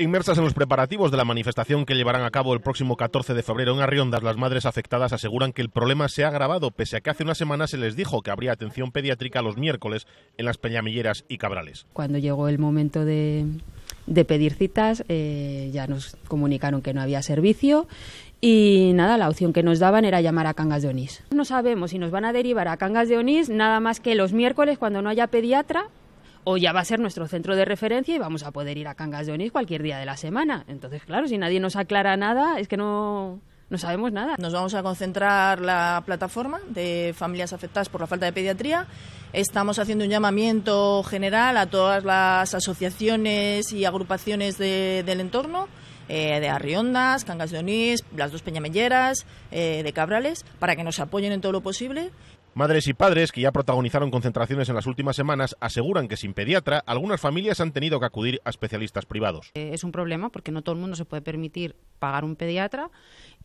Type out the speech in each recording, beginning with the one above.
Inmersas en los preparativos de la manifestación que llevarán a cabo el próximo 14 de febrero en Arriondas, las madres afectadas aseguran que el problema se ha agravado, pese a que hace una semana se les dijo que habría atención pediátrica los miércoles en las Peñamilleras y Cabrales. Cuando llegó el momento de, pedir citas, eh, ya nos comunicaron que no había servicio y nada, la opción que nos daban era llamar a Cangas de Onís. No sabemos si nos van a derivar a Cangas de Onís nada más que los miércoles cuando no haya pediatra o ya va a ser nuestro centro de referencia y vamos a poder ir a Cangas de Onís cualquier día de la semana. Entonces, claro, si nadie nos aclara nada, es que no, no sabemos nada. Nos vamos a concentrar la plataforma de familias afectadas por la falta de pediatría. Estamos haciendo un llamamiento general a todas las asociaciones y agrupaciones del entorno. Eh, de Arriondas, Cangas de Onís, las dos Peñamelleras, eh, de Cabrales, para que nos apoyen en todo lo posible Madres y padres que ya protagonizaron concentraciones en las últimas semanas aseguran que sin pediatra algunas familias han tenido que acudir a especialistas privados. Eh, es un problema porque no todo el mundo se puede permitir pagar un pediatra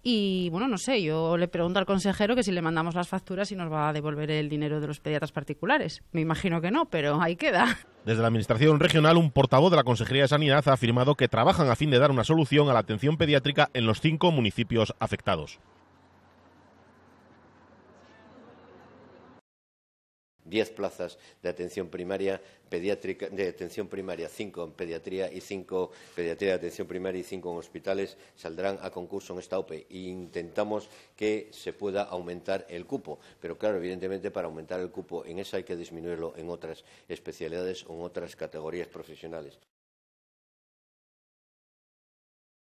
y bueno, no sé, yo le pregunto al consejero que si le mandamos las facturas y nos va a devolver el dinero de los pediatras particulares. Me imagino que no, pero ahí queda. Desde la Administración Regional, un portavoz de la Consejería de Sanidad ha afirmado que trabajan a fin de dar una solución a la atención pediátrica en los cinco municipios afectados. 10 plazas de atención primaria, pediátrica, de atención primaria, 5 en pediatría y 5 pediatría de atención primaria y cinco en hospitales saldrán a concurso en esta OPE e intentamos que se pueda aumentar el cupo, pero claro, evidentemente para aumentar el cupo en esa hay que disminuirlo en otras especialidades o en otras categorías profesionales.